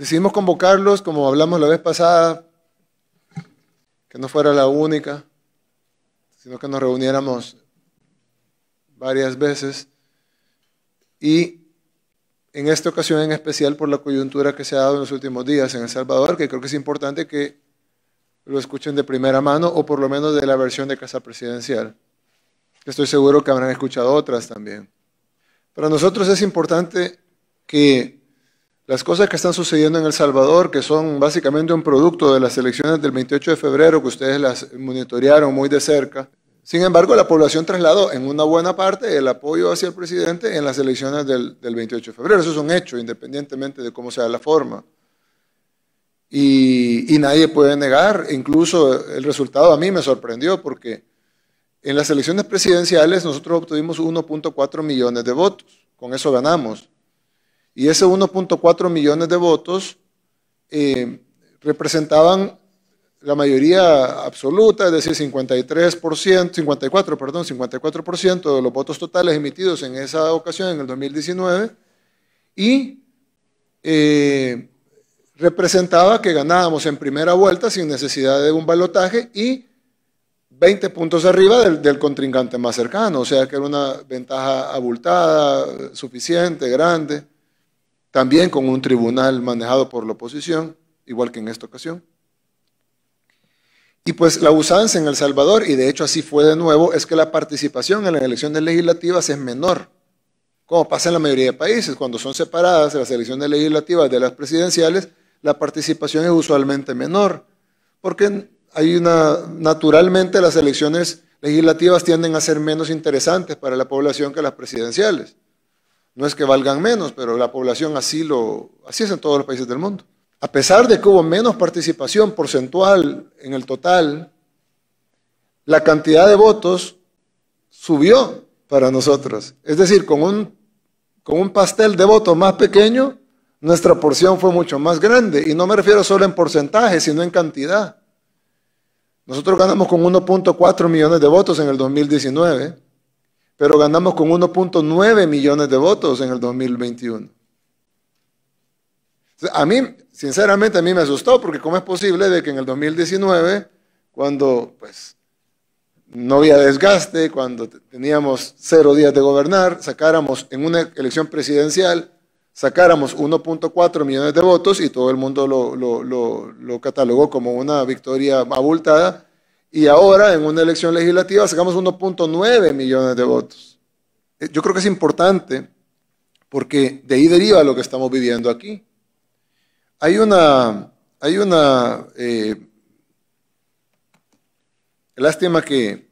Decidimos convocarlos, como hablamos la vez pasada, que no fuera la única, sino que nos reuniéramos varias veces. Y en esta ocasión en especial por la coyuntura que se ha dado en los últimos días en El Salvador, que creo que es importante que lo escuchen de primera mano o por lo menos de la versión de Casa Presidencial. Estoy seguro que habrán escuchado otras también. Para nosotros es importante que las cosas que están sucediendo en El Salvador, que son básicamente un producto de las elecciones del 28 de febrero, que ustedes las monitorearon muy de cerca. Sin embargo, la población trasladó en una buena parte el apoyo hacia el presidente en las elecciones del, 28 de febrero. Eso es un hecho, independientemente de cómo sea la forma. y, nadie puede negar, incluso el resultado a mí me sorprendió porque en las elecciones presidenciales nosotros obtuvimos 1.4 millones de votos, con eso ganamos. Y esos 1.4 millones de votos eh, representaban la mayoría absoluta, es decir, 53%, 54, perdón, 54% de los votos totales emitidos en esa ocasión, en el 2019, y eh, representaba que ganábamos en primera vuelta sin necesidad de un balotaje y 20 puntos arriba del, del, contrincante más cercano, o sea que era una ventaja abultada, suficiente, grande también con un tribunal manejado por la oposición, igual que en esta ocasión. Y pues la usanza en El Salvador, y de hecho así fue de nuevo, es que la participación en las elecciones legislativas es menor, como pasa en la mayoría de países. Cuando son separadas las elecciones legislativas de las presidenciales, la participación es usualmente menor, porque hay una, naturalmente las elecciones legislativas tienden a ser menos interesantes para la población que las presidenciales. No es que valgan menos, pero la población así lo, así es en todos los países del mundo. A pesar de que hubo menos participación porcentual en el total, la cantidad de votos subió para nosotros. Es decir, con un, con un pastel de votos más pequeño, nuestra porción fue mucho más grande. Y no me refiero solo en porcentaje, sino en cantidad. Nosotros ganamos con 1.4 millones de votos en el 2019 pero ganamos con 1.9 millones de votos en el 2021. A mí, sinceramente, a mí me asustó, porque ¿cómo es posible de que en el 2019, cuando pues, no había desgaste, cuando teníamos cero días de gobernar, sacáramos en una elección presidencial, sacáramos 1.4 millones de votos y todo el mundo lo, lo catalogó como una victoria abultada, y ahora, en una elección legislativa, sacamos 1.9 millones de votos. Eh, yo creo que es importante porque de ahí deriva lo que estamos viviendo aquí. Hay una, hay una eh, lástima que,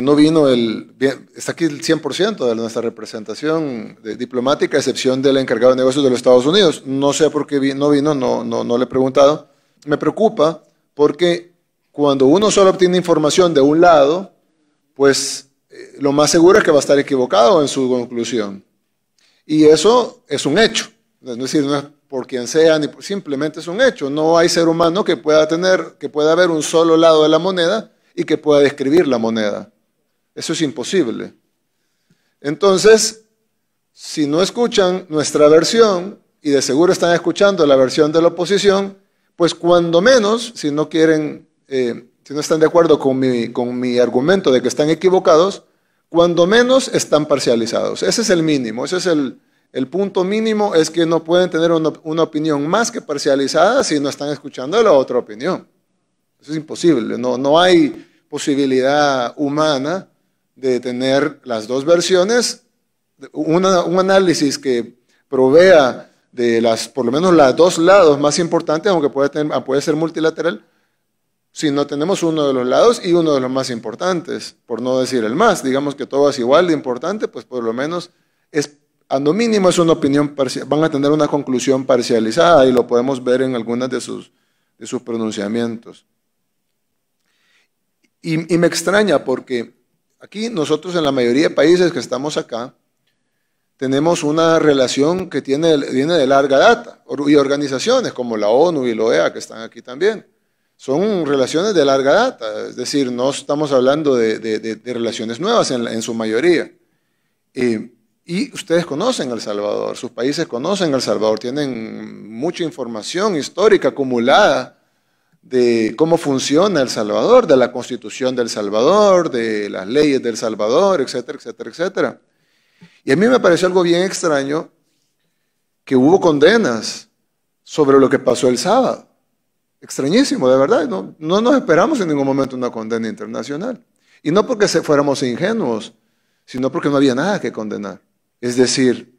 no vino el, está aquí el 100% de nuestra representación de diplomática, excepción del encargado de negocios de los Estados Unidos. No sé por qué no vino, no, no, no le he preguntado. Me preocupa porque cuando uno solo obtiene información de un lado, pues eh, lo más seguro es que va a estar equivocado en su conclusión. Y eso es un hecho. Es decir, no es por quien sea, ni simplemente es un hecho. No hay ser humano que pueda tener, que pueda haber un solo lado de la moneda y que pueda describir la moneda. Eso es imposible. Entonces, si no escuchan nuestra versión, y de seguro están escuchando la versión de la oposición, pues cuando menos, si no quieren eh, si no están de acuerdo con mi, argumento de que están equivocados, cuando menos están parcializados. Ese es el mínimo, ese es el, punto mínimo, es que no pueden tener una, una, opinión más que parcializada si no están escuchando la otra opinión. Eso es imposible, no, hay posibilidad humana de tener las dos versiones, un análisis que provea de las, por lo menos los dos lados más importantes, aunque puede ser multilateral, si no tenemos uno de los lados y uno de los más importantes, por no decir el más. Digamos que todo es igual de importante, pues por lo menos es, a lo mínimo es una opinión parcial, van a tener una conclusión parcializada y lo podemos ver en algunas de sus, sus pronunciamientos. Y, y me extraña porque aquí nosotros en la mayoría de países que estamos acá, tenemos una relación que tiene, viene de larga data y organizaciones como la ONU y la OEA que están aquí también son relaciones de larga data, es decir, no estamos hablando de, relaciones nuevas en, su mayoría. Eh, y ustedes conocen El Salvador, sus países conocen El Salvador, tienen mucha información histórica acumulada de cómo funciona El Salvador, de la constitución del Salvador, de las leyes del Salvador, etcétera, etcétera, etcétera. Y a mí me pareció algo bien extraño que hubo condenas sobre lo que pasó el sábado. Extrañísimo, de verdad. No, nos esperamos en ningún momento una condena internacional. Y no porque fuéramos ingenuos, sino porque no había nada que condenar. Es decir,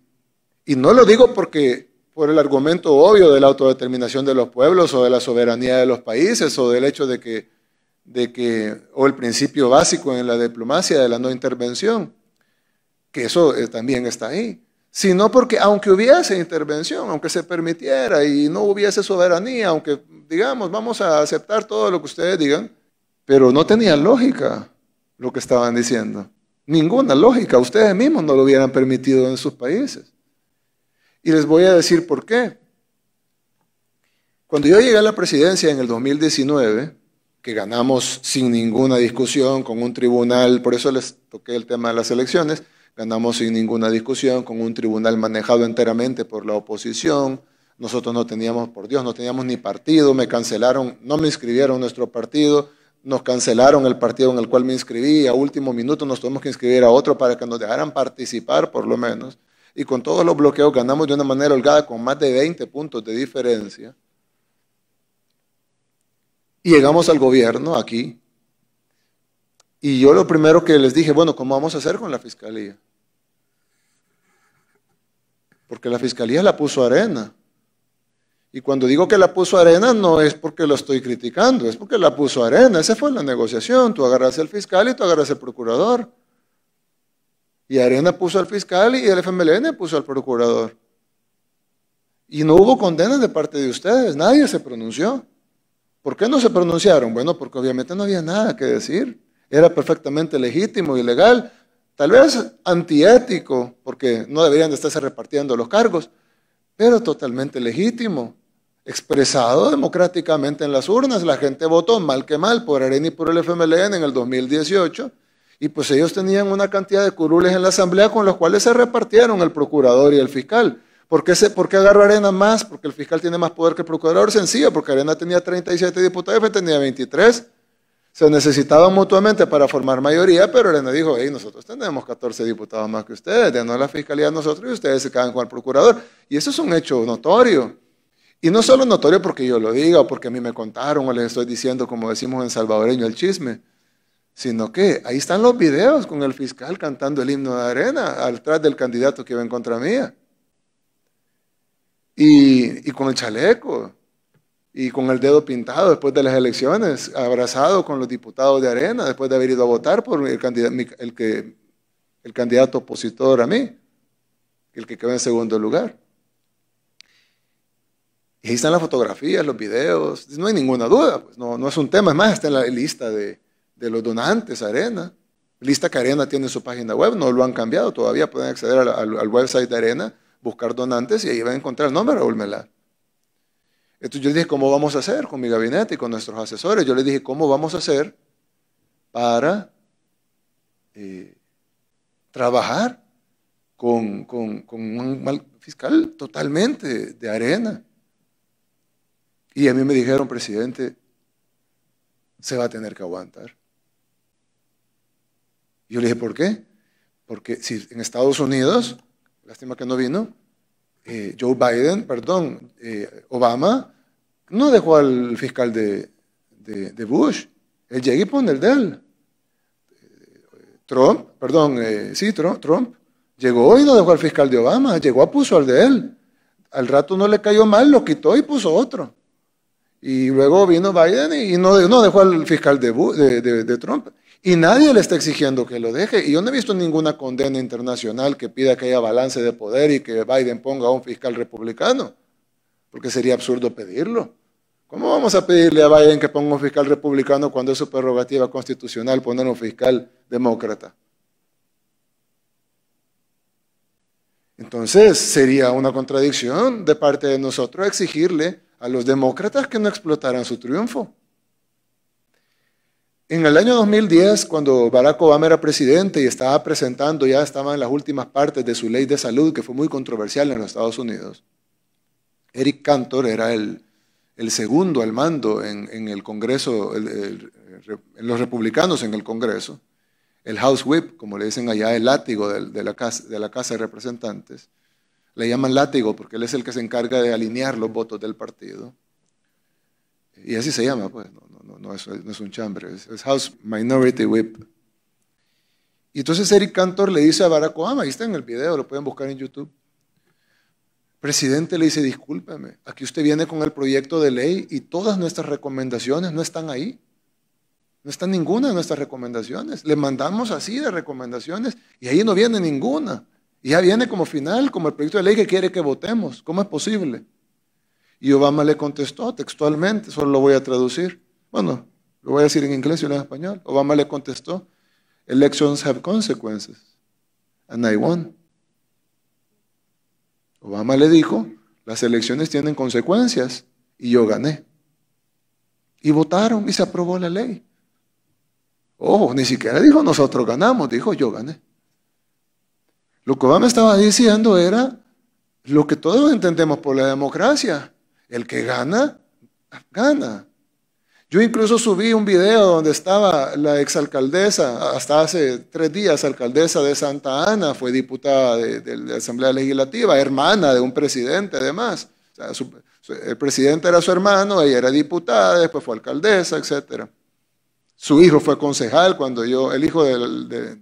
y no lo digo porque por el argumento obvio de la autodeterminación de los pueblos o de la soberanía de los países o del hecho de que o el principio básico en la diplomacia de la no intervención, que eso eh, también está ahí, sino porque aunque hubiese intervención, aunque se permitiera y no hubiese soberanía, aunque digamos, vamos a aceptar todo lo que ustedes digan, pero no tenía lógica lo que estaban diciendo. Ninguna lógica. Ustedes mismos no lo hubieran permitido en sus países. Y les voy a decir por qué. Cuando yo llegué a la presidencia en el 2019, que ganamos sin ninguna discusión con un tribunal, por eso les toqué el tema de las elecciones, ganamos sin ninguna discusión con un tribunal manejado enteramente por la oposición, nosotros no teníamos, por Dios, no teníamos ni partido, me cancelaron, no me inscribieron nuestro partido, nos cancelaron el partido en el cual me inscribí a último minuto nos tuvimos que inscribir a otro para que nos dejaran participar por lo menos. Y con todos los bloqueos ganamos de una manera holgada con más de 20 puntos de diferencia. llegamos al gobierno aquí. Y yo lo primero que les dije, bueno, ¿cómo vamos a hacer con la fiscalía? Porque la fiscalía la puso arena. Y cuando digo que la puso arena, no es porque lo estoy criticando, es porque la puso arena. Esa fue la negociación. Tú agarras al fiscal y tú agarras al procurador. Y Arena puso al fiscal y el FMLN puso al procurador. Y no hubo condenas de parte de ustedes, nadie se pronunció. ¿Por qué no se pronunciaron? Bueno, porque obviamente no había nada que decir. Era perfectamente legítimo y legal, tal vez antiético, porque no deberían de estarse repartiendo los cargos, pero totalmente legítimo expresado democráticamente en las urnas. La gente votó mal que mal por Arena y por el FMLN en el 2018 y pues ellos tenían una cantidad de curules en la asamblea con los cuales se repartieron el procurador y el fiscal. ¿Por qué, se, agarró Arena más? Porque el fiscal tiene más poder que el procurador. Sencillo, porque Arena tenía 37 diputados y tenía 23. Se necesitaban mutuamente para formar mayoría, pero Arena dijo, hey, nosotros tenemos 14 diputados más que ustedes, denos la fiscalía nosotros y ustedes se quedan con el procurador. Y eso es un hecho notorio. Y no solo notorio porque yo lo diga o porque a mí me contaron o les estoy diciendo, como decimos en salvadoreño, el chisme, sino que ahí están los videos con el fiscal cantando el himno de arena al tras del candidato que va en contra mía. Y, con el chaleco, y con el dedo pintado después de las elecciones, abrazado con los diputados de arena después de haber ido a votar por el candidato, el que, el candidato opositor a mí, el que quedó en segundo lugar. Y ahí están las fotografías, los videos, no hay ninguna duda, pues no, es un tema, es más, está en la lista de, los donantes Arena. Lista que Arena tiene en su página web, no lo han cambiado todavía, pueden acceder al, website de Arena, buscar donantes y ahí van a encontrar el nombre de Raúl Entonces yo dije, ¿cómo vamos a hacer con mi gabinete y con nuestros asesores? Yo le dije, ¿cómo vamos a hacer para eh, trabajar con, con un fiscal totalmente de arena? Y a mí me dijeron, presidente, se va a tener que aguantar. Yo le dije, ¿por qué? Porque si en Estados Unidos, lástima que no vino, eh, Joe Biden, perdón, eh, Obama, no dejó al fiscal de, Bush. Él llega y pone el de él. Trump, perdón, eh, sí, Trump, llegó y no dejó al fiscal de Obama, llegó a puso al de él. Al rato no le cayó mal, lo quitó y puso otro. Y luego vino Biden y no, dejó al fiscal de, Trump. Y nadie le está exigiendo que lo deje. Y yo no he visto ninguna condena internacional que pida que haya balance de poder y que Biden ponga a un fiscal republicano. Porque sería absurdo pedirlo. ¿Cómo vamos a pedirle a Biden que ponga un fiscal republicano cuando es su prerrogativa constitucional poner un fiscal demócrata? Entonces sería una contradicción de parte de nosotros exigirle a los demócratas que no explotaran su triunfo. En el año 2010, cuando Barack Obama era presidente y estaba presentando, ya estaban las últimas partes de su ley de salud, que fue muy controversial en los Estados Unidos, Eric Cantor era el, segundo al mando en, el Congreso, en los republicanos en el Congreso, el House Whip, como le dicen allá, el látigo de la Casa de Representantes. Le llaman látigo porque él es el que se encarga de alinear los votos del partido. Y así se llama, pues, no, es, un chambre, es, House Minority Whip. Y entonces Eric Cantor le dice a Barack Obama, ahí está en el video, lo pueden buscar en YouTube. Presidente le dice, discúlpeme, aquí usted viene con el proyecto de ley y todas nuestras recomendaciones no están ahí. No está ninguna de nuestras recomendaciones. Le mandamos así de recomendaciones y ahí no viene ninguna. Y ya viene como final, como el proyecto de ley que quiere que votemos. ¿Cómo es posible? Y Obama le contestó textualmente, solo lo voy a traducir. Bueno, lo voy a decir en inglés y en español. Obama le contestó, elections have consequences, and I won. Obama le dijo, las elecciones tienen consecuencias, y yo gané. Y votaron y se aprobó la ley. Ojo, ni siquiera dijo nosotros ganamos, dijo yo gané. Lo que Obama estaba diciendo era lo que todos entendemos por la democracia. El que gana, gana. Yo incluso subí un video donde estaba la exalcaldesa, hasta hace tres días, alcaldesa de Santa Ana, fue diputada de, la Asamblea Legislativa, hermana de un presidente además. el presidente era su hermano, ella era diputada, después fue alcaldesa, etc. Su hijo fue concejal cuando yo, el hijo del de,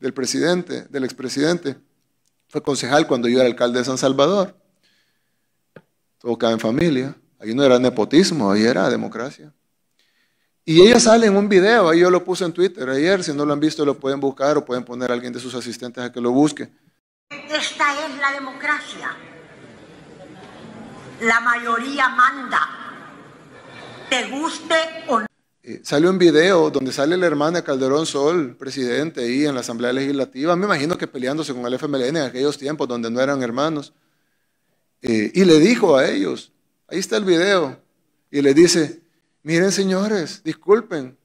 del presidente, del expresidente. Fue concejal cuando yo era alcalde de San Salvador. Todo cae en familia. Ahí no era nepotismo, ahí era democracia. Y ella sale en un video, ahí yo lo puse en Twitter ayer, si no lo han visto lo pueden buscar o pueden poner a alguien de sus asistentes a que lo busque. Esta es la democracia. La mayoría manda, te guste o no. Salió un video donde sale la hermana Calderón Sol, presidente, ahí en la Asamblea Legislativa, me imagino que peleándose con el FMLN en aquellos tiempos donde no eran hermanos, eh, y le dijo a ellos, ahí está el video, y le dice, miren señores, disculpen,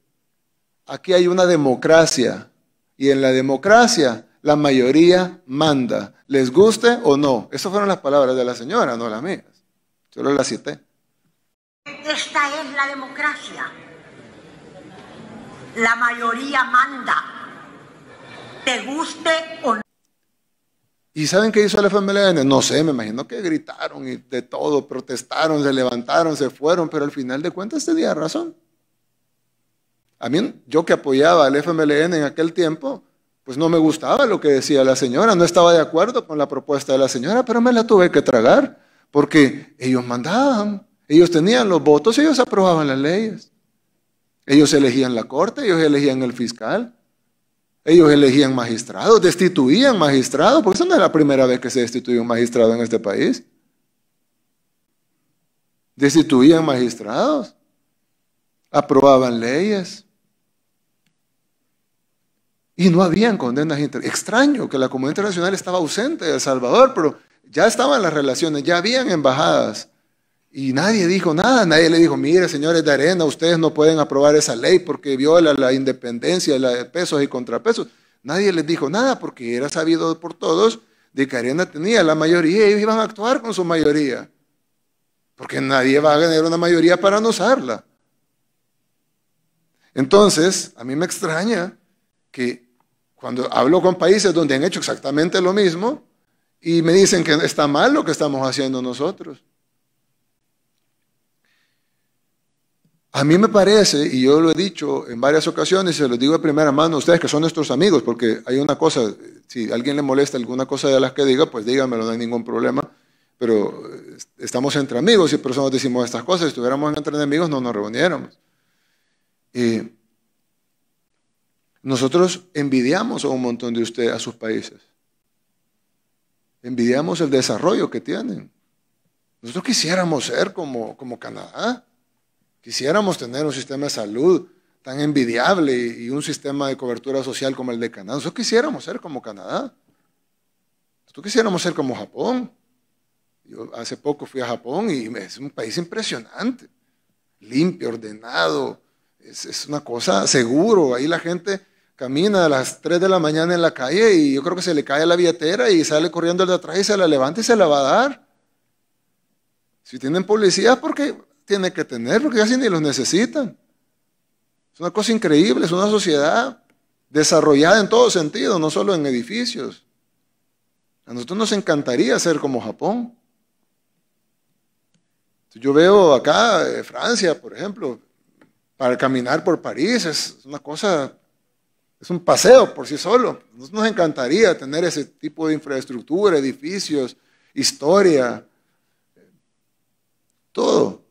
aquí hay una democracia, y en la democracia la mayoría manda, les guste o no. Esas fueron las palabras de la señora, no las mías, solo las cité. Esta es la democracia la mayoría manda, te guste o no. ¿Y saben qué hizo el FMLN? No sé, me imagino que gritaron y de todo, protestaron, se levantaron, se fueron, pero al final de cuentas tenía razón. A mí, yo que apoyaba al FMLN en aquel tiempo, pues no me gustaba lo que decía la señora, no estaba de acuerdo con la propuesta de la señora, pero me la tuve que tragar, porque ellos mandaban, ellos tenían los votos, ellos aprobaban las leyes. Ellos elegían la corte, ellos elegían el fiscal, ellos elegían magistrados, destituían magistrados, porque eso no es la primera vez que se destituye un magistrado en este país. Destituían magistrados, aprobaban leyes. Y no habían condenas internacionales. Extraño que la comunidad internacional estaba ausente de El Salvador, pero ya estaban las relaciones, ya habían embajadas y nadie dijo nada, nadie le dijo, mire, señores de arena, ustedes no pueden aprobar esa ley porque viola la independencia, la de pesos y contrapesos. Nadie les dijo nada porque era sabido por todos de que arena tenía la mayoría y ellos iban a actuar con su mayoría. Porque nadie va a ganar una mayoría para no usarla. Entonces, a mí me extraña que cuando hablo con países donde han hecho exactamente lo mismo y me dicen que está mal lo que estamos haciendo nosotros. A mí me parece, y yo lo he dicho en varias ocasiones, y se lo digo de primera mano a ustedes que son nuestros amigos, porque hay una cosa, si alguien le molesta alguna cosa de las que diga, pues dígamelo, no hay ningún problema, pero eh, estamos entre amigos y por eso decimos estas cosas, si estuviéramos entre enemigos no nos reuniéramos. nosotros envidiamos a un montón de ustedes, a sus países. Envidiamos el desarrollo que tienen. Nosotros quisiéramos ser como, como Canadá Quisiéramos tener un sistema de salud tan envidiable y un sistema de cobertura social como el de Canadá. Nosotros quisiéramos ser como Canadá. Nosotros quisiéramos ser como Japón. Yo hace poco fui a Japón y es un país impresionante. Limpio, ordenado. Es, una cosa seguro. Ahí la gente camina a las 3 de la mañana en la calle y yo creo que se le cae la billetera y sale corriendo el de atrás y se la levanta y se la va a dar. Si tienen policías, porque tiene que tener, porque casi ni los necesitan. Es una cosa increíble, es una sociedad desarrollada en todo sentido, no solo en edificios. A nosotros nos encantaría ser como Japón. Yo veo acá eh, Francia, por ejemplo, para caminar por París es una cosa, es un paseo por sí solo. Nos, nos encantaría tener ese tipo de infraestructura, edificios, historia, todo.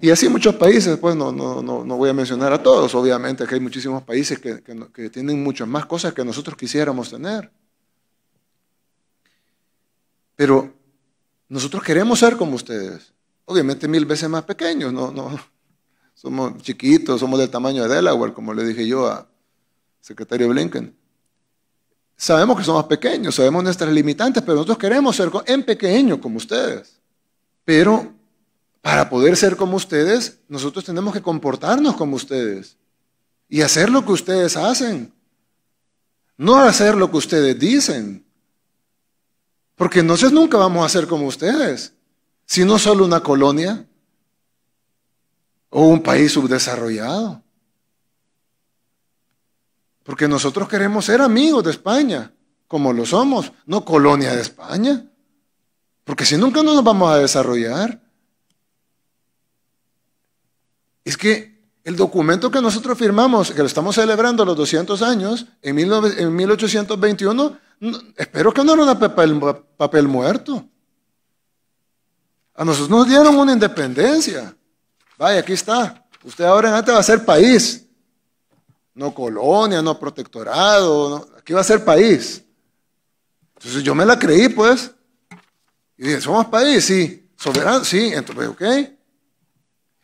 Y así muchos países, pues no, no, voy a mencionar a todos, obviamente que hay muchísimos países que, tienen muchas más cosas que nosotros quisiéramos tener. Pero nosotros queremos ser como ustedes. Obviamente mil veces más pequeños, no, no. Somos chiquitos, somos del tamaño de Delaware, como le dije yo a secretario Blinken. Sabemos que somos pequeños, sabemos nuestras limitantes, pero nosotros queremos ser en pequeño como ustedes. Pero para poder ser como ustedes, nosotros tenemos que comportarnos como ustedes y hacer lo que ustedes hacen. No hacer lo que ustedes dicen. Porque entonces nunca vamos a ser como ustedes, sino solo una colonia o un país subdesarrollado. Porque nosotros queremos ser amigos de España, como lo somos, no colonia de España. Porque si nunca no nos vamos a desarrollar. Es que el documento que nosotros firmamos, que lo estamos celebrando los 200 años, en 1821, espero que no era un papel, papel muerto. A nosotros nos dieron una independencia. Vaya, aquí está. Usted ahora en va a ser país. No colonia, no protectorado. Aquí va a ser país. Entonces yo me la creí, pues. Y dije, ¿somos país? Sí. ¿Soberano? Sí. Entonces, ok.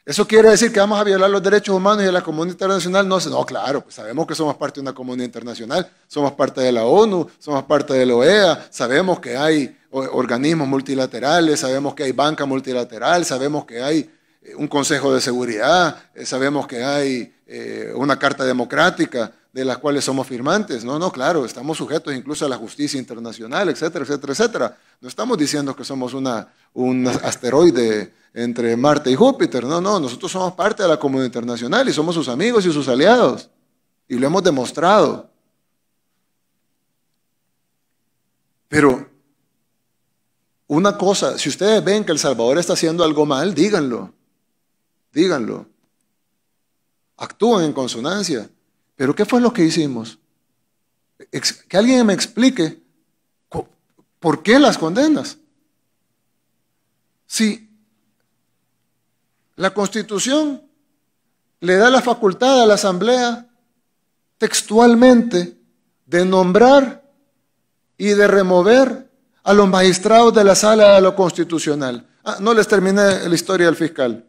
¿Eso quiere decir que vamos a violar los derechos humanos y la comunidad internacional? No, no claro, pues sabemos que somos parte de una comunidad internacional, somos parte de la ONU, somos parte de la OEA, sabemos que hay organismos multilaterales, sabemos que hay banca multilateral, sabemos que hay eh, un Consejo de Seguridad, eh, sabemos que hay eh, una Carta Democrática, de las cuales somos firmantes. No, no, claro, estamos sujetos incluso a la justicia internacional, etcétera, etcétera, etcétera. No estamos diciendo que somos una, un asteroide entre Marte y Júpiter. No, no, nosotros somos parte de la comunidad internacional y somos sus amigos y sus aliados. Y lo hemos demostrado. Pero una cosa, si ustedes ven que El Salvador está haciendo algo mal, díganlo. Díganlo. actúen en consonancia. Pero ¿qué fue lo que hicimos? Que alguien me explique por qué las condenas. Si la constitución le da la facultad a la asamblea textualmente de nombrar y de remover a los magistrados de la sala de lo constitucional. Ah, no les terminé la historia del fiscal.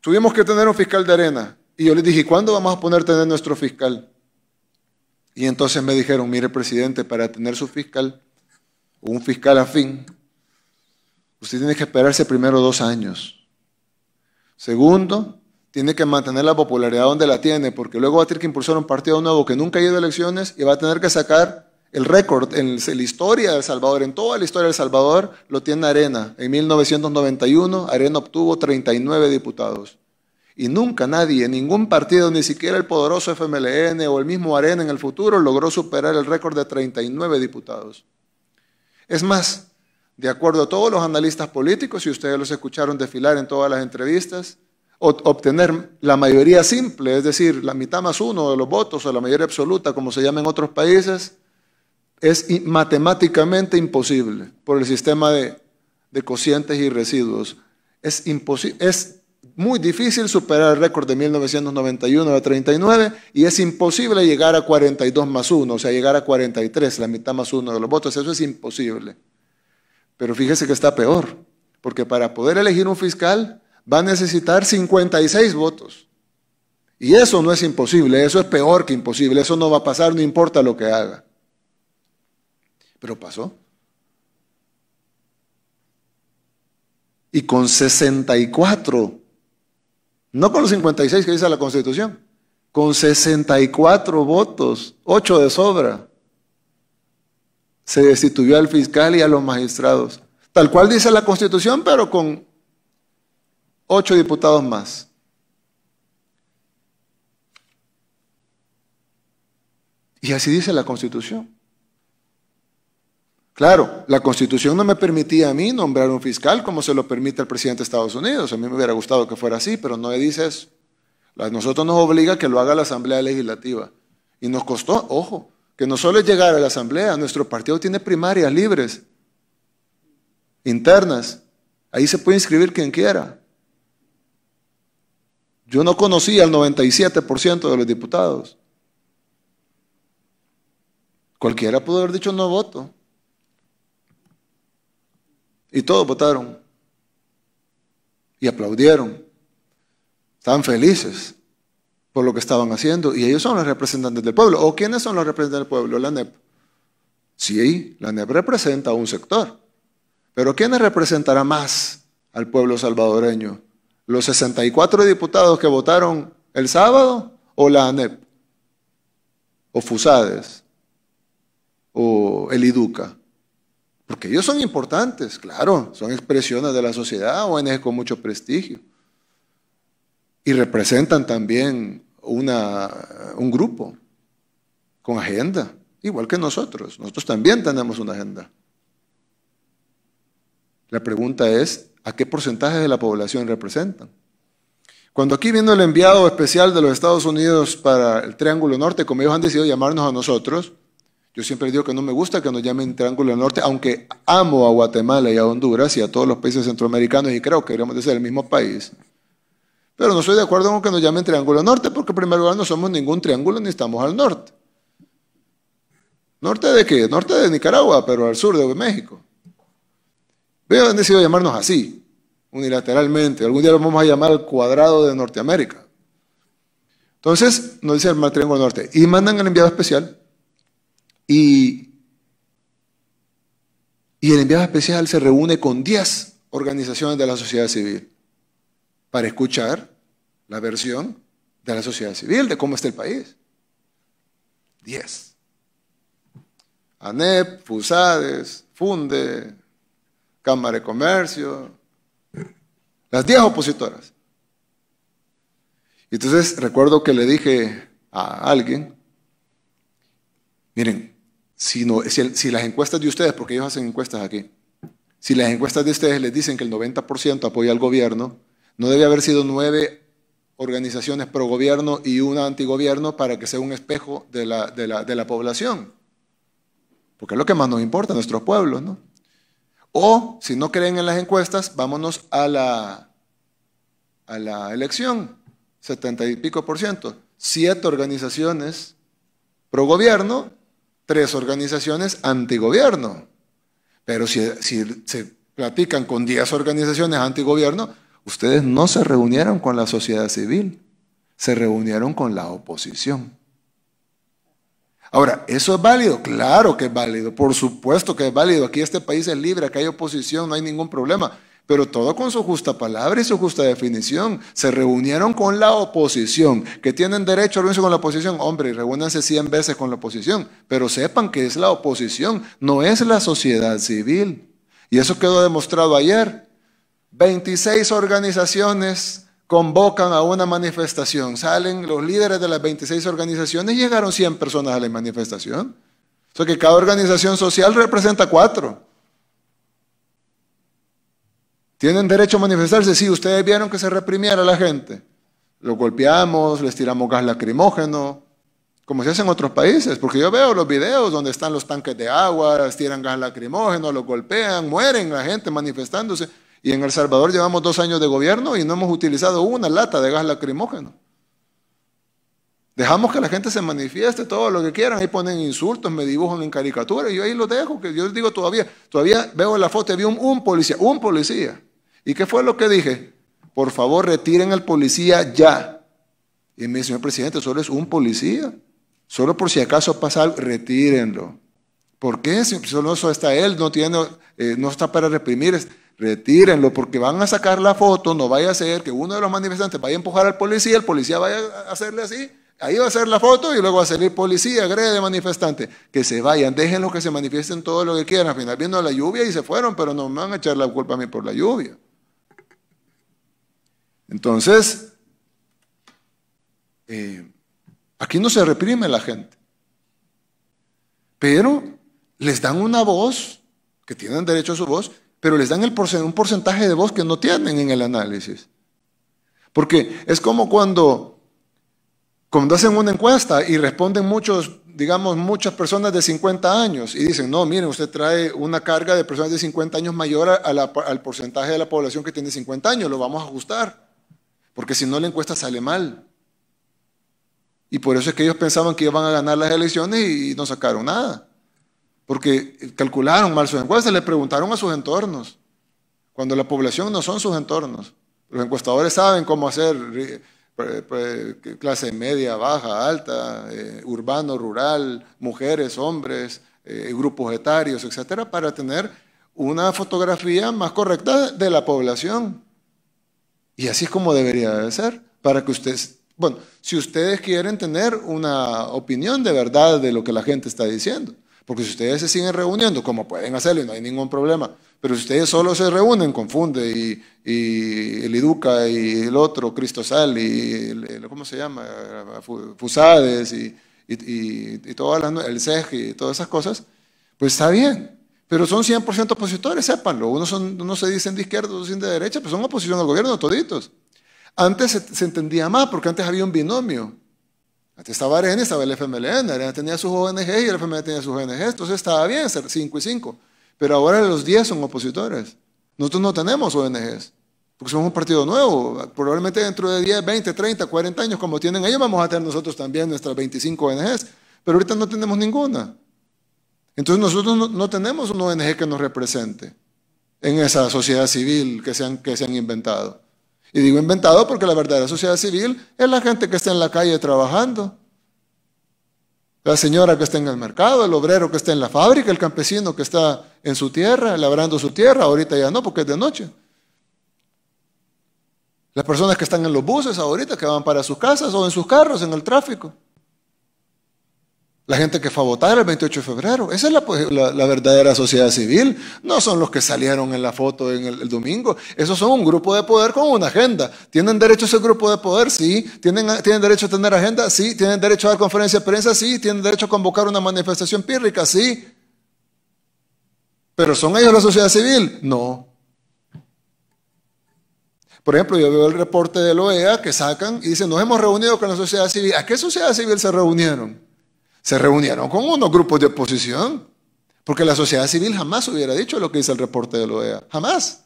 Tuvimos que tener un fiscal de arena. Y yo les dije, ¿cuándo vamos a poner tener nuestro fiscal? Y entonces me dijeron, mire presidente, para tener su fiscal, un fiscal afín, usted tiene que esperarse primero dos años. Segundo, tiene que mantener la popularidad donde la tiene, porque luego va a tener que impulsar un partido nuevo que nunca ha ido a elecciones y va a tener que sacar el récord en la historia de El Salvador, en toda la historia de El Salvador, lo tiene Arena. En 1991, Arena obtuvo 39 diputados. Y nunca nadie, en ningún partido, ni siquiera el poderoso FMLN o el mismo Arena en el futuro, logró superar el récord de 39 diputados. Es más, de acuerdo a todos los analistas políticos, y ustedes los escucharon desfilar en todas las entrevistas, obtener la mayoría simple, es decir, la mitad más uno de los votos o la mayoría absoluta, como se llama en otros países, es matemáticamente imposible por el sistema de, de cocientes y residuos. Es, imposible, es muy difícil superar el récord de 1991 a 39 y es imposible llegar a 42 más 1, o sea, llegar a 43, la mitad más 1 de los votos, eso es imposible. Pero fíjese que está peor, porque para poder elegir un fiscal va a necesitar 56 votos. Y eso no es imposible, eso es peor que imposible, eso no va a pasar, no importa lo que haga. Pero pasó. Y con 64 no con los 56 que dice la Constitución, con 64 votos, 8 de sobra. Se destituyó al fiscal y a los magistrados. Tal cual dice la Constitución, pero con 8 diputados más. Y así dice la Constitución. Claro, la constitución no me permitía a mí nombrar un fiscal como se lo permite al presidente de Estados Unidos. A mí me hubiera gustado que fuera así, pero no me dice eso. A nosotros nos obliga que lo haga la Asamblea Legislativa. Y nos costó, ojo, que no solo es llegar a la Asamblea, nuestro partido tiene primarias libres, internas. Ahí se puede inscribir quien quiera. Yo no conocía al 97% de los diputados. Cualquiera pudo haber dicho no voto. Y todos votaron. Y aplaudieron. Estaban felices por lo que estaban haciendo. Y ellos son los representantes del pueblo. ¿O quiénes son los representantes del pueblo? La NEP. Sí, la NEP representa a un sector. Pero ¿quiénes representará más al pueblo salvadoreño? ¿Los 64 diputados que votaron el sábado o la ANEP? ¿O FUSADES? ¿O el IDUCA? Porque ellos son importantes, claro, son expresiones de la sociedad, ONG con mucho prestigio. Y representan también un grupo con agenda, igual que nosotros. Nosotros también tenemos una agenda. La pregunta es, ¿a qué porcentaje de la población representan? Cuando aquí vino el enviado especial de los Estados Unidos para el Triángulo Norte, como ellos han decidido llamarnos a nosotros, yo siempre digo que no me gusta que nos llamen Triángulo del Norte, aunque amo a Guatemala y a Honduras y a todos los países centroamericanos y creo que deberíamos ser el mismo país. Pero no estoy de acuerdo con que nos llamen Triángulo Norte, porque en primer lugar no somos ningún triángulo ni estamos al norte. ¿Norte de qué? Norte de Nicaragua, pero al sur de México. Veo han decidido llamarnos así, unilateralmente. Algún día lo vamos a llamar al cuadrado de Norteamérica. Entonces, nos dicen el Triángulo Norte. Y mandan al enviado especial y, y el enviado especial se reúne con 10 organizaciones de la sociedad civil para escuchar la versión de la sociedad civil de cómo está el país. 10. ANEP, FUSADES, FUNDE, Cámara de Comercio, las 10 opositoras. Y entonces recuerdo que le dije a alguien, miren, si, si, las encuestas de ustedes, porque ellos hacen encuestas aquí, si las encuestas de ustedes les dicen que el 90% apoya al gobierno, no debe haber sido nueve organizaciones pro gobierno y una anti-gobierno para que sea un espejo de la, población. Porque es lo que más nos importa, nuestros pueblos, ¿no? O si no creen en las encuestas, vámonos a la, a la elección, 70 y pico por ciento. Siete organizaciones pro gobierno tres organizaciones antigobierno. Pero si, se platican con diez organizaciones antigobierno, ustedes no se reunieron con la sociedad civil, se reunieron con la oposición. Ahora, ¿eso es válido? Claro que es válido, por supuesto que es válido. Aquí este país es libre, aquí hay oposición, no hay ningún problema. Pero todo con su justa palabra y su justa definición. Se reunieron con la oposición. Que tienen derecho a reunirse con la oposición. Hombre, reúnanse 100 veces con la oposición. Pero sepan que es la oposición, no es la sociedad civil. Y eso quedó demostrado ayer. 26 organizaciones convocan a una manifestación. Salen los líderes de las 26 organizaciones y llegaron 100 personas a la manifestación. O sea que cada organización social representa cuatro. ¿Tienen derecho a manifestarse? Sí, ustedes vieron que se reprimiera a la gente. Lo golpeamos, les tiramos gas lacrimógeno, como se hace en otros países, porque yo veo los videos donde están los tanques de agua, les tiran gas lacrimógeno, los golpean, mueren la gente manifestándose. Y en El Salvador llevamos dos años de gobierno y no hemos utilizado una lata de gas lacrimógeno. Dejamos que la gente se manifieste todo lo que quieran. Ahí ponen insultos, me dibujan en caricaturas. Yo ahí lo dejo. Que yo digo todavía, todavía veo la foto y un, policía, un policía ¿Y qué fue lo que dije? Por favor, retiren al policía ya. Y me dice, señor presidente, solo es un policía. Solo por si acaso pasa algo, retírenlo. ¿Por qué? Si pues solo está él, no, tiene, eh, no está para reprimir. Retírenlo porque van a sacar la foto, no vaya a ser que uno de los manifestantes vaya a empujar al policía, el policía vaya a hacerle así, ahí va a hacer la foto y luego va a salir policía, agrede manifestante. Que se vayan, déjenlo que se manifiesten todo lo que quieran. Al final viendo la lluvia y se fueron, pero no me van a echar la culpa a mí por la lluvia. Entonces, eh, aquí no se reprime la gente, pero les dan una voz, que tienen derecho a su voz, pero les dan un porcentaje de voz que no tienen en el análisis. Porque es como cuando, cuando hacen una encuesta y responden muchos, digamos, muchas personas de 50 años y dicen, no, miren, usted trae una carga de personas de 50 años mayor al porcentaje de la población que tiene 50 años, lo vamos a ajustar porque si no la encuesta sale mal. Y por eso es que ellos pensaban que iban a ganar las elecciones y no sacaron nada, porque calcularon mal sus encuestas, le preguntaron a sus entornos, cuando la población no son sus entornos. Los encuestadores saben cómo hacer pues, pues, clase media, baja, alta, eh, urbano, rural, mujeres, hombres, eh, grupos etarios, etcétera, para tener una fotografía más correcta de la población. Y así es como debería de ser, para que ustedes, bueno, si ustedes quieren tener una opinión de verdad de lo que la gente está diciendo, porque si ustedes se siguen reuniendo, como pueden hacerlo y no hay ningún problema, pero si ustedes solo se reúnen, confunde y, el Iduca y el otro, Cristosal y, el, ¿cómo se llama? Fusades y, y, y todas el CEG y todas esas cosas, pues está bien, pero son 100% opositores, sépanlo. Uno se dicen de izquierda, otros dicen de derecha, pero son oposición al gobierno toditos. Antes se, entendía más, porque antes había un binomio. Antes estaba Arena, estaba el FMLN. Arena tenía sus ONG y el FMLN tenía sus ONG. Entonces estaba bien ser 5 y 5. Pero ahora los 10 son opositores. Nosotros no tenemos ONGs, porque somos un partido nuevo. Probablemente dentro de 10, 20, 30, 40 años, como tienen ellos, vamos a tener nosotros también nuestras 25 ONGs. Pero ahorita no tenemos ninguna. Entonces nosotros no, tenemos una ONG que nos represente en esa sociedad civil que se han, que se han inventado. Y digo inventado porque la verdadera sociedad civil es la gente que está en la calle trabajando. La señora que está en el mercado, el obrero que está en la fábrica, el campesino que está en su tierra, labrando su tierra, ahorita ya no porque es de noche. Las personas que están en los buses ahorita, que van para sus casas o en sus carros, en el tráfico. La gente que fue a votar el 28 de febrero. Esa es pues, la, verdadera sociedad civil. No son los que salieron en la foto en el, domingo. Esos son un grupo de poder con una agenda. ¿Tienen derecho a ese grupo de poder? Sí. ¿Tienen, ¿Tienen derecho a tener agenda? Sí. ¿Tienen derecho a dar conferencia de prensa? Sí. ¿Tienen derecho a convocar una manifestación pírrica? Sí. ¿Pero son ellos la sociedad civil? No. Por ejemplo, yo veo el reporte de la e OEA que sacan y dicen, nos hemos reunido con la sociedad civil. ¿A qué sociedad civil se reunieron? Se reunieron con unos grupos de oposición, porque la sociedad civil jamás hubiera dicho lo que dice el reporte de la OEA, jamás.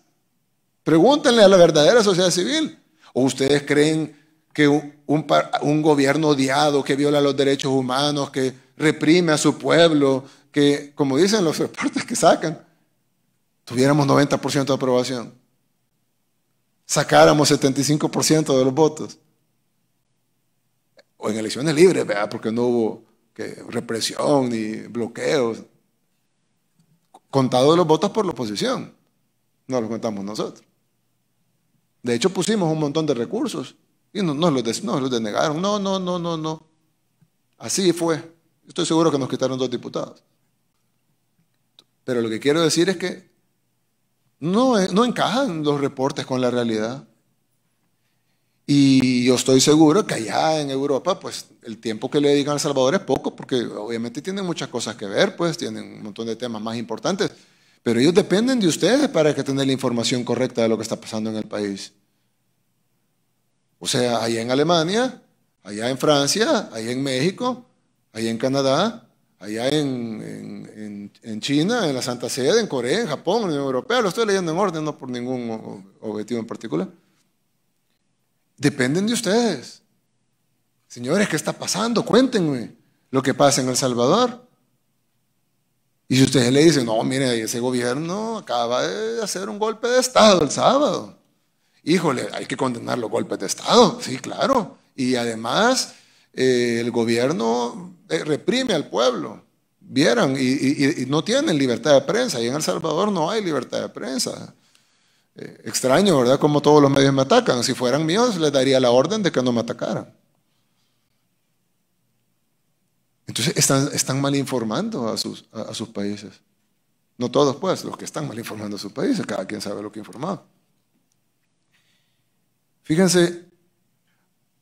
Pregúntenle a la verdadera sociedad civil. ¿O ustedes creen que un, gobierno odiado que viola los derechos humanos, que reprime a su pueblo, que, como dicen los reportes que sacan, tuviéramos 90% de aprobación, sacáramos 75% de los votos? O en elecciones libres, ¿verdad? Porque no hubo que represión y bloqueos. Contados los votos por la oposición, no los contamos nosotros. De hecho, pusimos un montón de recursos y nos, nos, los, denegaron. No, no, no, no, no. Así fue. Estoy seguro que nos quitaron dos diputados. Pero lo que quiero decir es que no, no encajan los reportes con la realidad. Y yo estoy seguro que allá en Europa, pues el tiempo que le dedican a Salvador es poco, porque obviamente tienen muchas cosas que ver, pues tienen un montón de temas más importantes. Pero ellos dependen de ustedes para que tengan la información correcta de lo que está pasando en el país. O sea, allá en Alemania, allá en Francia, allá en México, allá en Canadá, allá en, en, en China, en la Santa Sede, en Corea, en Japón, en Europa. Europea. Lo estoy leyendo en orden, no por ningún objetivo en particular. Dependen de ustedes. Señores, ¿qué está pasando? Cuéntenme lo que pasa en El Salvador. Y si ustedes le dicen, no, mire, ese gobierno acaba de hacer un golpe de Estado el sábado. Híjole, hay que condenar los golpes de Estado, sí, claro. Y además, eh, el gobierno eh, reprime al pueblo. Vieran, y, y no tienen libertad de prensa. Y en El Salvador no hay libertad de prensa. Eh, extraño, ¿verdad? Como todos los medios me atacan. Si fueran míos, les daría la orden de que no me atacaran. Entonces están, mal informando a sus, sus países. No todos, pues, los que están mal informando a sus países, cada quien sabe lo que ha Fíjense,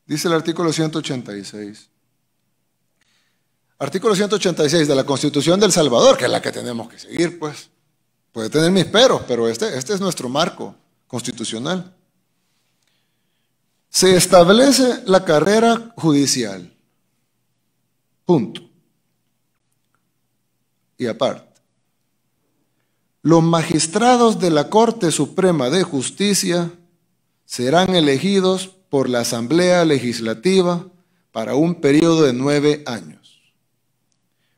dice el artículo 186. Artículo 186 de la Constitución del Salvador, que es la que tenemos que seguir, pues. Puede tener mis peros, pero este, este es nuestro marco constitucional. Se establece la carrera judicial. Punto. Y aparte, los magistrados de la Corte Suprema de Justicia serán elegidos por la Asamblea Legislativa para un periodo de nueve años.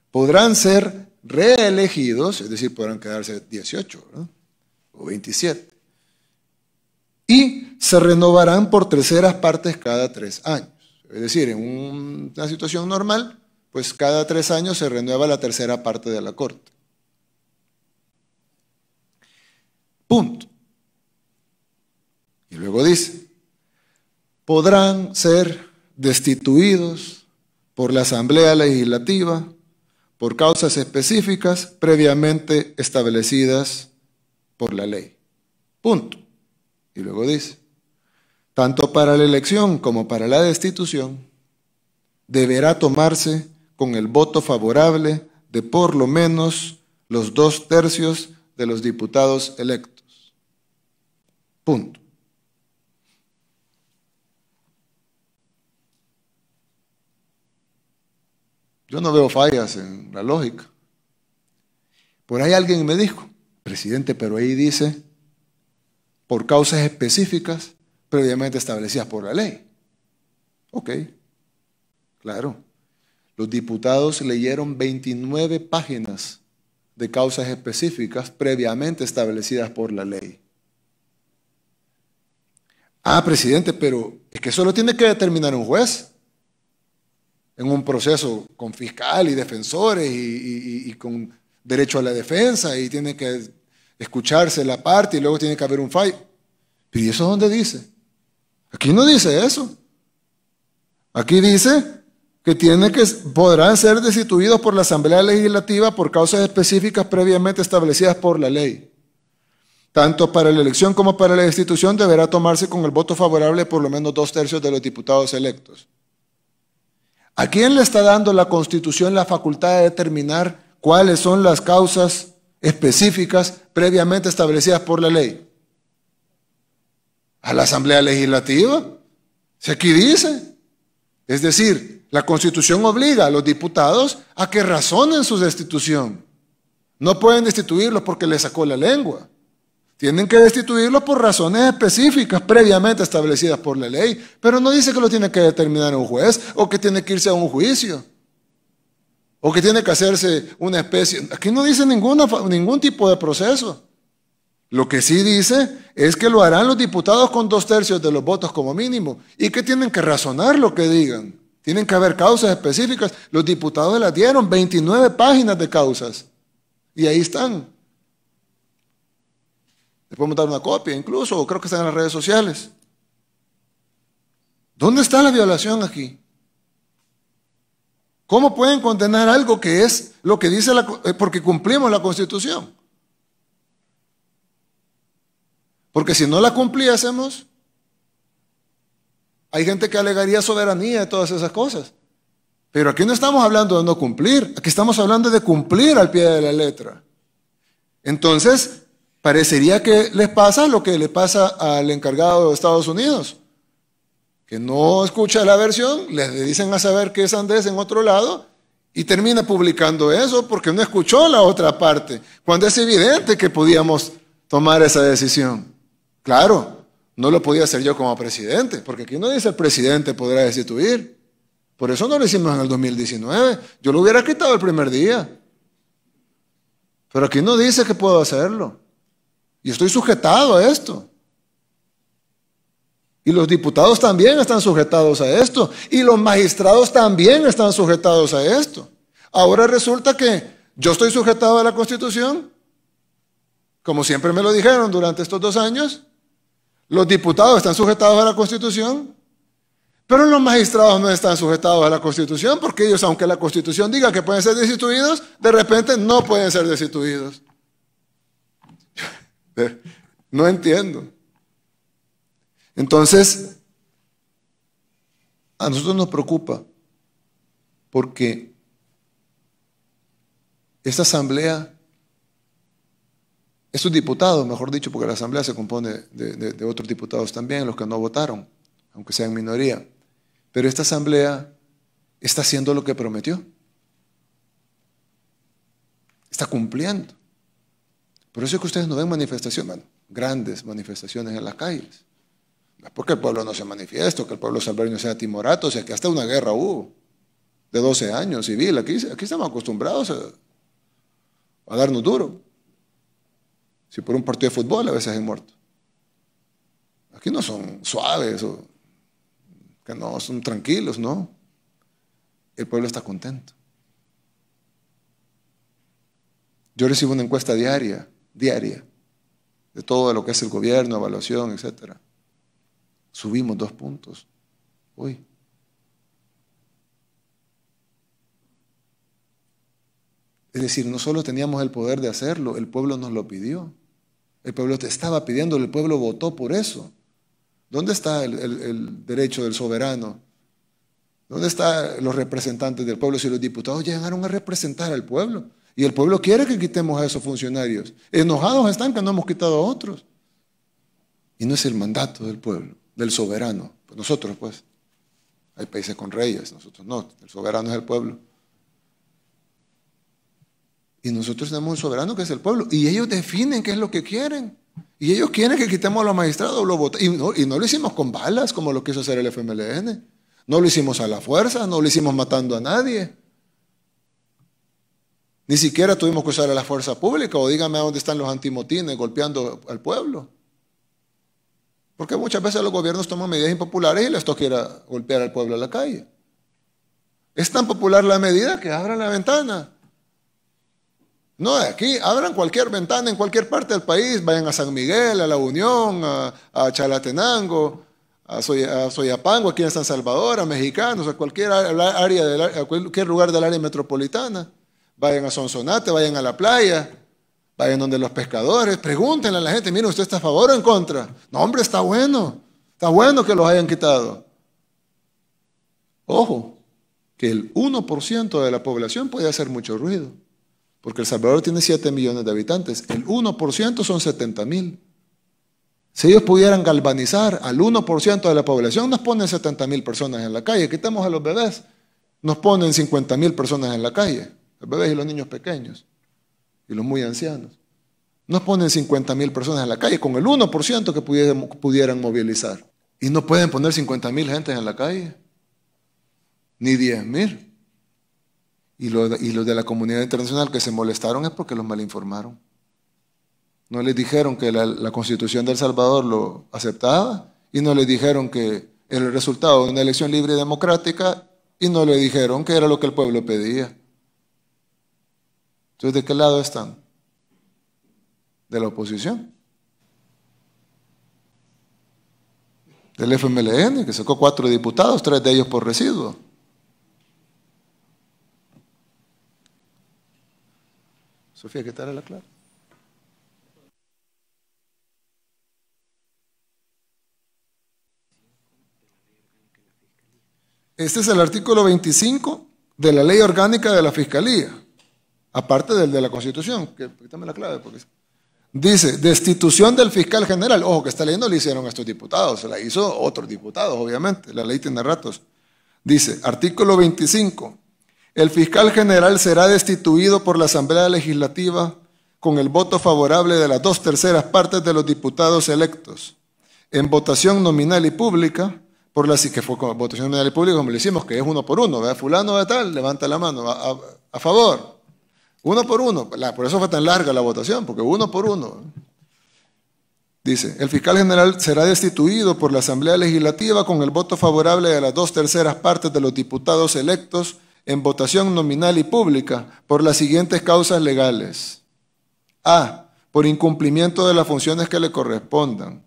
Podrán ser reelegidos, es decir, podrán quedarse 18 o 27. Y se renovarán por terceras partes cada tres años. Es decir, en una situación normal, pues cada tres años se renueva la tercera parte de la Corte. Punto. Y luego dice, podrán ser destituidos por la Asamblea Legislativa por causas específicas previamente establecidas por la ley. Punto. Y luego dice, tanto para la elección como para la destitución, deberá tomarse con el voto favorable de por lo menos los dos tercios de los diputados electos. Punto. Yo no veo fallas en la lógica. Por ahí alguien me dijo, presidente, pero ahí dice, por causas específicas previamente establecidas por la ley. Ok, claro. Los diputados leyeron 29 páginas de causas específicas previamente establecidas por la ley. Ah, presidente, pero es que solo tiene que determinar un juez en un proceso con fiscal y defensores y, con derecho a la defensa y tiene que escucharse la parte y luego tiene que haber un fallo. y eso dónde dice? Aquí no dice eso. Aquí dice que, tiene que podrán ser destituidos por la Asamblea Legislativa por causas específicas previamente establecidas por la ley. Tanto para la elección como para la destitución deberá tomarse con el voto favorable por lo menos dos tercios de los diputados electos. ¿A quién le está dando la Constitución la facultad de determinar cuáles son las causas específicas previamente establecidas por la ley? A la Asamblea Legislativa. ¿Se aquí dice. Es decir, la Constitución obliga a los diputados a que razonen su destitución. No pueden destituirlos porque les sacó la lengua. Tienen que destituirlo por razones específicas, previamente establecidas por la ley, pero no dice que lo tiene que determinar un juez o que tiene que irse a un juicio o que tiene que hacerse una especie. Aquí no dice ningún tipo de proceso. Lo que sí dice es que lo harán los diputados con dos tercios de los votos como mínimo y que tienen que razonar lo que digan. Tienen que haber causas específicas. Los diputados las dieron 29 páginas de causas y ahí están. Le podemos dar una copia, incluso, o creo que están en las redes sociales. ¿Dónde está la violación aquí? ¿Cómo pueden condenar algo que es lo que dice la... Eh, porque cumplimos la constitución? Porque si no la cumpliésemos, hay gente que alegaría soberanía y todas esas cosas. Pero aquí no estamos hablando de no cumplir, aquí estamos hablando de cumplir al pie de la letra. Entonces, Parecería que les pasa lo que le pasa al encargado de Estados Unidos, que no escucha la versión, les dicen a saber que es Andrés en otro lado y termina publicando eso porque no escuchó la otra parte, cuando es evidente que podíamos tomar esa decisión. Claro, no lo podía hacer yo como presidente, porque aquí no dice el presidente podrá destituir. Por eso no lo hicimos en el 2019. Yo lo hubiera quitado el primer día. Pero aquí no dice que puedo hacerlo. Y estoy sujetado a esto. Y los diputados también están sujetados a esto. Y los magistrados también están sujetados a esto. Ahora resulta que yo estoy sujetado a la Constitución, como siempre me lo dijeron durante estos dos años. Los diputados están sujetados a la Constitución, pero los magistrados no están sujetados a la Constitución porque ellos, aunque la Constitución diga que pueden ser destituidos, de repente no pueden ser destituidos. No entiendo. Entonces, a nosotros nos preocupa porque esta asamblea, estos diputados, mejor dicho, porque la asamblea se compone de, de otros diputados también, los que no votaron, aunque sean minoría, pero esta asamblea está haciendo lo que prometió. Está cumpliendo. Por eso es que ustedes no ven manifestaciones, grandes manifestaciones en las calles. No es porque el pueblo no se manifiesta, que el pueblo salvadoreño sea timorato, o sea, que hasta una guerra hubo de 12 años civil. Aquí, aquí estamos acostumbrados a, darnos duro. Si por un partido de fútbol a veces hay muerto. Aquí no son suaves que no son tranquilos, no. El pueblo está contento. Yo recibo una encuesta diaria diaria de todo lo que es el gobierno, evaluación, etc. Subimos dos puntos hoy. Es decir, no solo teníamos el poder de hacerlo, el pueblo nos lo pidió. El pueblo te estaba pidiendo, el pueblo votó por eso. ¿Dónde está el, el, derecho del soberano? ¿Dónde están los representantes del pueblo si los diputados llegaron a representar al pueblo? Y el pueblo quiere que quitemos a esos funcionarios. Enojados están que no hemos quitado a otros. Y no es el mandato del pueblo, del soberano. Pues nosotros, pues. Hay países con reyes, nosotros no. El soberano es el pueblo. Y nosotros tenemos un soberano que es el pueblo. Y ellos definen qué es lo que quieren. Y ellos quieren que quitemos a los magistrados. Los y, y no lo hicimos con balas como lo quiso hacer el FMLN. No lo hicimos a la fuerza, no lo hicimos matando a nadie. Ni siquiera tuvimos que usar a la fuerza pública o dígame a dónde están los antimotines golpeando al pueblo. Porque muchas veces los gobiernos toman medidas impopulares y les toca golpear al pueblo a la calle. Es tan popular la medida que abran la ventana. No, aquí abran cualquier ventana en cualquier parte del país, vayan a San Miguel, a La Unión, a, Chalatenango, a, Soyapango, aquí en San Salvador, a Mexicanos, a cualquier, área a cualquier lugar del área metropolitana. Vayan a Sonsonate, vayan a la playa, vayan donde los pescadores, pregúntenle a la gente, mire, ¿usted está a favor o en contra? No, hombre, está bueno. Está bueno que los hayan quitado. Ojo, que el 1% de la población puede hacer mucho ruido, porque El Salvador tiene 7 millones de habitantes, el 1% son 70 mil. Si ellos pudieran galvanizar al 1% de la población, nos ponen 70.000 mil personas en la calle, quitamos a los bebés, nos ponen 50.000 mil personas en la calle los bebés y los niños pequeños y los muy ancianos. no ponen 50 personas en la calle con el 1% que pudieran, movilizar. Y no pueden poner 50 mil gentes en la calle, ni 10 Y, y los de la comunidad internacional que se molestaron es porque los malinformaron. No les dijeron que la, constitución de El Salvador lo aceptaba y no les dijeron que el resultado de una elección libre y democrática y no les dijeron que era lo que el pueblo pedía. Entonces, ¿de qué lado están? ¿De la oposición? Del FMLN, que sacó cuatro diputados, tres de ellos por residuo. Sofía, ¿qué tal la clave? Este es el artículo 25 de la Ley Orgánica de la Fiscalía aparte del de la Constitución, que la clave. Porque... Dice, destitución del fiscal general. Ojo, que está leyendo le hicieron estos diputados, se la hizo otros diputados, obviamente. La ley tiene ratos. Dice, artículo 25, el fiscal general será destituido por la Asamblea Legislativa con el voto favorable de las dos terceras partes de los diputados electos, en votación nominal y pública, por la que fue con votación nominal y pública, como le hicimos, que es uno por uno, ¿verdad? fulano de tal, levanta la mano, a favor, uno por uno, por eso fue tan larga la votación, porque uno por uno. Dice, el fiscal general será destituido por la Asamblea Legislativa con el voto favorable de las dos terceras partes de los diputados electos en votación nominal y pública por las siguientes causas legales. A. Por incumplimiento de las funciones que le correspondan.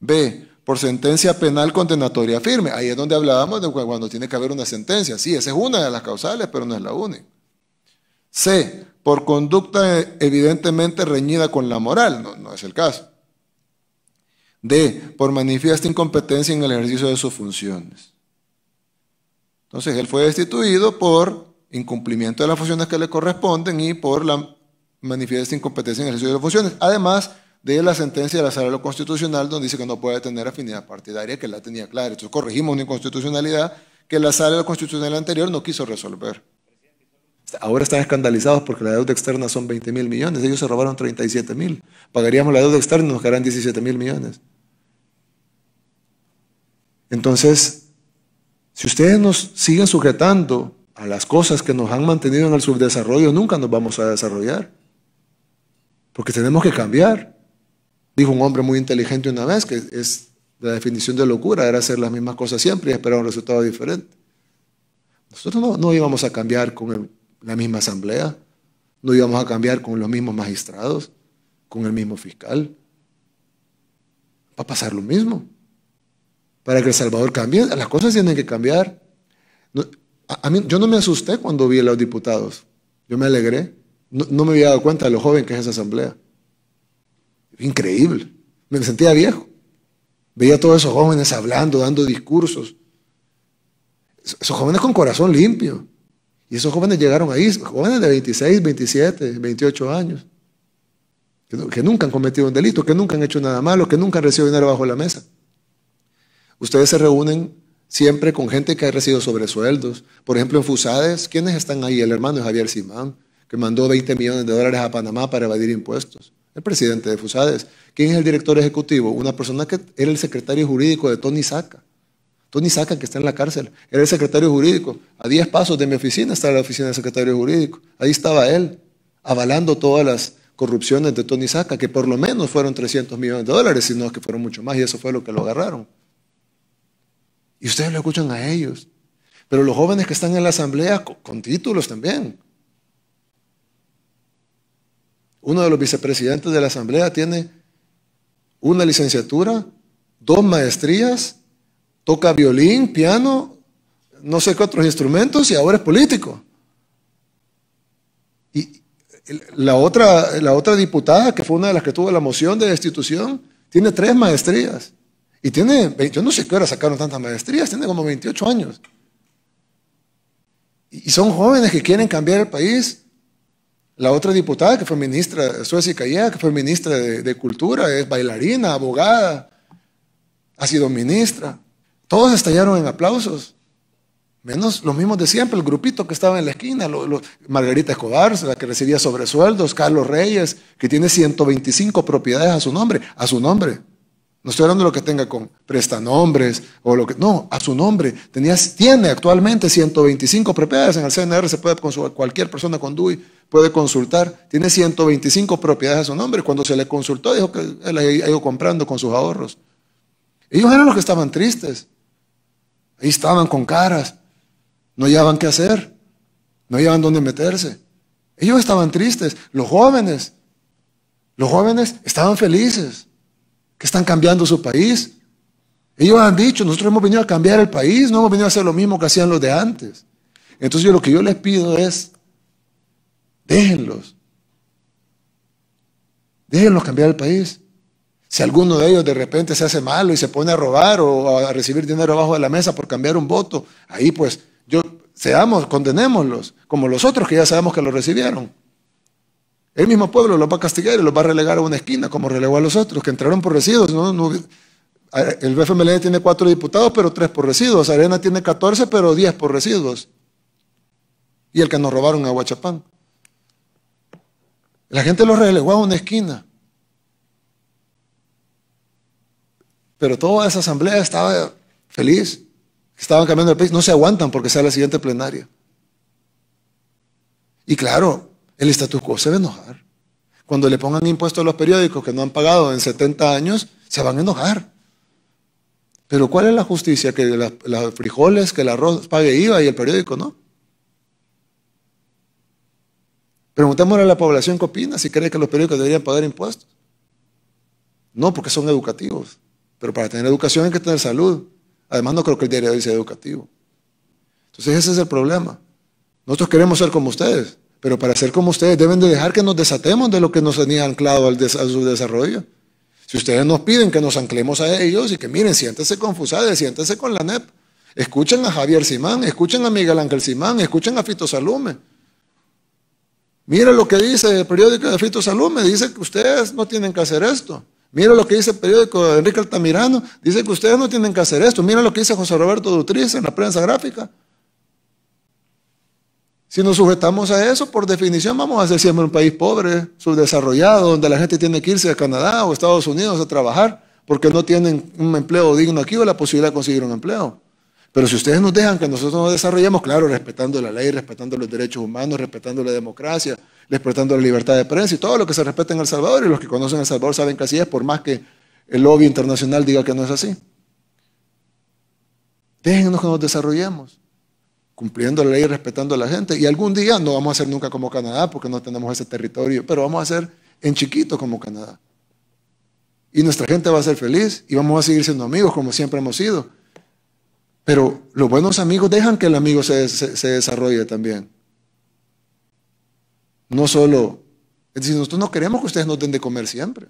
B. Por sentencia penal condenatoria firme. Ahí es donde hablábamos de cuando tiene que haber una sentencia. Sí, esa es una de las causales, pero no es la única. C, por conducta evidentemente reñida con la moral, no, no es el caso. D, por manifiesta incompetencia en el ejercicio de sus funciones. Entonces, él fue destituido por incumplimiento de las funciones que le corresponden y por la manifiesta incompetencia en el ejercicio de las funciones. Además de la sentencia de la Sala de lo Constitucional, donde dice que no puede tener afinidad partidaria, que la tenía clara. Entonces, corregimos una inconstitucionalidad que la Sala de lo Constitucional anterior no quiso resolver. Ahora están escandalizados porque la deuda externa son 20 mil millones, ellos se robaron 37 mil. Pagaríamos la deuda externa y nos quedarán 17 mil millones. Entonces, si ustedes nos siguen sujetando a las cosas que nos han mantenido en el subdesarrollo, nunca nos vamos a desarrollar. Porque tenemos que cambiar. Dijo un hombre muy inteligente una vez que es la definición de locura, era hacer las mismas cosas siempre y esperar un resultado diferente. Nosotros no, no íbamos a cambiar con el, la misma asamblea, no íbamos a cambiar con los mismos magistrados, con el mismo fiscal. Va a pasar lo mismo. Para que El Salvador cambie, las cosas tienen que cambiar. yo no me asusté cuando vi a los diputados, yo me alegré. No, no me había dado cuenta de lo joven que es esa asamblea. Increíble. Me sentía viejo. Veía a todos esos jóvenes hablando, dando discursos. Esos jóvenes con corazón limpio. Y esos jóvenes llegaron ahí, jóvenes de 26, 27, 28 años, que, nunca han cometido un delito, que nunca han hecho nada malo, que nunca han recibido dinero bajo la mesa. Ustedes se reúnen siempre con gente que ha recibido sobresueldos. Por ejemplo, en Fusades, ¿quiénes están ahí? El hermano Javier Simán, que mandó 20 millones de dólares a Panamá para evadir impuestos. El presidente de Fusades. ¿Quién es el director ejecutivo? Una persona que era el secretario jurídico de Tony Saca. Tony Saca que está en la cárcel. Era el secretario jurídico. A 10 pasos de mi oficina está la oficina del secretario jurídico. Ahí estaba él, avalando todas las corrupciones de Tony Saca, que por lo menos fueron 300 millones de dólares, sino que fueron mucho más, y eso fue lo que lo agarraron. Y ustedes lo escuchan a ellos. Pero los jóvenes que están en la asamblea, con títulos también. Uno de los vicepresidentes de la asamblea tiene una licenciatura, dos maestrías toca violín, piano, no sé qué otros instrumentos y ahora es político. Y la otra, la otra diputada, que fue una de las que tuvo la moción de destitución, tiene tres maestrías. Y tiene, yo no sé qué hora sacaron tantas maestrías, tiene como 28 años. Y son jóvenes que quieren cambiar el país. La otra diputada que fue ministra, Suecia Caía, que fue ministra de Cultura, es bailarina, abogada, ha sido ministra. Todos estallaron en aplausos. Menos los mismos de siempre, el grupito que estaba en la esquina, Margarita Escobar, la que recibía sobresueldos, Carlos Reyes, que tiene 125 propiedades a su nombre, a su nombre. No estoy hablando de lo que tenga con prestanombres o lo que. No, a su nombre. tiene actualmente 125 propiedades. En el CNR se puede cualquier persona con DUI puede consultar. Tiene 125 propiedades a su nombre. Cuando se le consultó, dijo que él ha ido comprando con sus ahorros. Ellos eran los que estaban tristes. Ahí estaban con caras. No hallaban qué hacer. No hallaban dónde meterse. Ellos estaban tristes. Los jóvenes. Los jóvenes estaban felices. Que están cambiando su país. Ellos han dicho, nosotros hemos venido a cambiar el país. No hemos venido a hacer lo mismo que hacían los de antes. Entonces yo, lo que yo les pido es, déjenlos. Déjenlos cambiar el país. Si alguno de ellos de repente se hace malo y se pone a robar o a recibir dinero abajo de la mesa por cambiar un voto, ahí pues yo seamos, condenémoslos, como los otros que ya sabemos que lo recibieron. El mismo pueblo los va a castigar y los va a relegar a una esquina, como relegó a los otros, que entraron por residuos. el FMLN tiene cuatro diputados, pero tres por residuos. Arena tiene 14, pero diez por residuos. Y el que nos robaron a Huachapán. La gente los relegó a una esquina. Pero toda esa asamblea estaba feliz. Estaban cambiando el país. No se aguantan porque sea la siguiente plenaria. Y claro, el status quo se va a enojar. Cuando le pongan impuestos a los periódicos que no han pagado en 70 años, se van a enojar. Pero ¿cuál es la justicia? Que los frijoles, que el arroz pague IVA y el periódico no. Preguntémosle a la población qué opina, si cree que los periódicos deberían pagar impuestos. No, porque son educativos. Pero para tener educación hay que tener salud. Además, no creo que el diario sea educativo. Entonces, ese es el problema. Nosotros queremos ser como ustedes, pero para ser como ustedes deben de dejar que nos desatemos de lo que nos tenía anclado al, su desarrollo. Si ustedes nos piden que nos anclemos a ellos y que miren, siéntense con FUSADE, siéntense con la NEP, escuchen a Javier Simán, escuchen a Miguel Ángel Simán, escuchen a Fito Salume. Mira lo que dice el periódico de Fito Salume, dice que ustedes no tienen que hacer esto. Mira lo que dice el periódico de Enrique Altamirano. Dice que ustedes no tienen que hacer esto. Mira lo que dice José Roberto Dutriz en la prensa gráfica. Si nos sujetamos a eso, por definición vamos a ser siempre un país pobre, subdesarrollado, donde la gente tiene que irse a Canadá o Estados Unidos a trabajar porque no tienen un empleo digno aquí o la posibilidad de conseguir un empleo. Pero si ustedes nos dejan que nosotros nos desarrollemos, claro, respetando la ley, respetando los derechos humanos, respetando la democracia, respetando la libertad de prensa y todo lo que se respeta en El Salvador, y los que conocen El Salvador saben que así es, por más que el lobby internacional diga que no es así. Déjenos que nos desarrollemos, cumpliendo la ley, respetando a la gente. Y algún día no vamos a ser nunca como Canadá, porque no tenemos ese territorio, pero vamos a ser en chiquito como Canadá. Y nuestra gente va a ser feliz y vamos a seguir siendo amigos como siempre hemos sido pero los buenos amigos dejan que el amigo se, desarrolle también. No solo. Es decir, nosotros no queremos que ustedes nos den de comer siempre.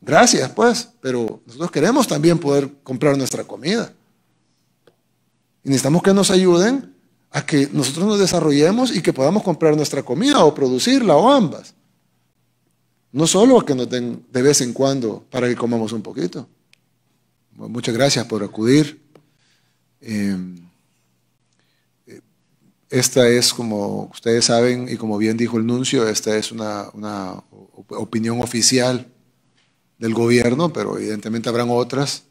Gracias, pues, pero nosotros queremos también poder comprar nuestra comida. Y necesitamos que nos ayuden a que nosotros nos desarrollemos y que podamos comprar nuestra comida o producirla o ambas. No solo a que nos den de vez en cuando para que comamos un poquito. Muchas gracias por acudir. Em, eh, esta es, como ustedes saben, y como bien dijo el nuncio, esta es una, opinión oficial del gobierno, pero evidentemente habrán otras.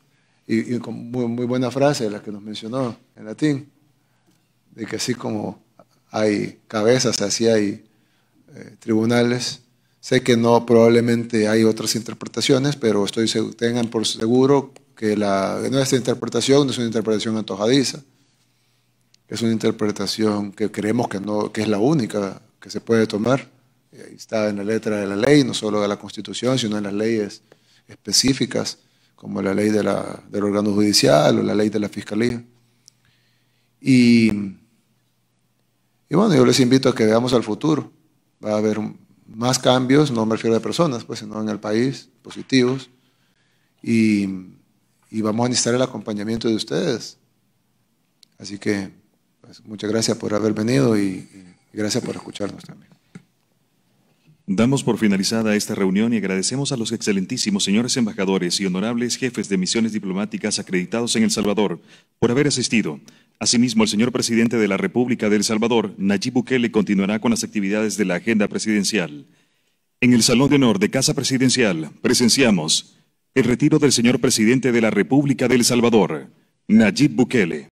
Y, con muy, buena frase, la que nos mencionó en latín, de que así como hay cabezas, así hay eh, tribunales. Sé que no, probablemente hay otras interpretaciones, pero estoy tengan por seguro que la, nuestra interpretación no es una interpretación antojadiza, es una interpretación que creemos que, no, es la única que se puede tomar. está en la letra de la ley, no solo de la Constitución, sino en las leyes específicas, como la ley del órgano judicial o la ley de la fiscalía. Y, bueno, yo les invito a que veamos al futuro. Va a haber más cambios, no me refiero a personas, pues, sino en el país, positivos. Y y vamos a necesitar el acompañamiento de ustedes. Así que pues, muchas gracias por haber venido y, y gracias por escucharnos también. Damos por finalizada esta reunión y agradecemos a los excelentísimos señores embajadores y honorables jefes de misiones diplomáticas acreditados en El Salvador por haber asistido. Asimismo, el señor presidente de la República de El Salvador, Nayib Bukele, continuará con las actividades de la agenda presidencial. En el Salón de Honor de Casa Presidencial presenciamos el retiro del señor presidente de la República de El Salvador, Nayib Bukele.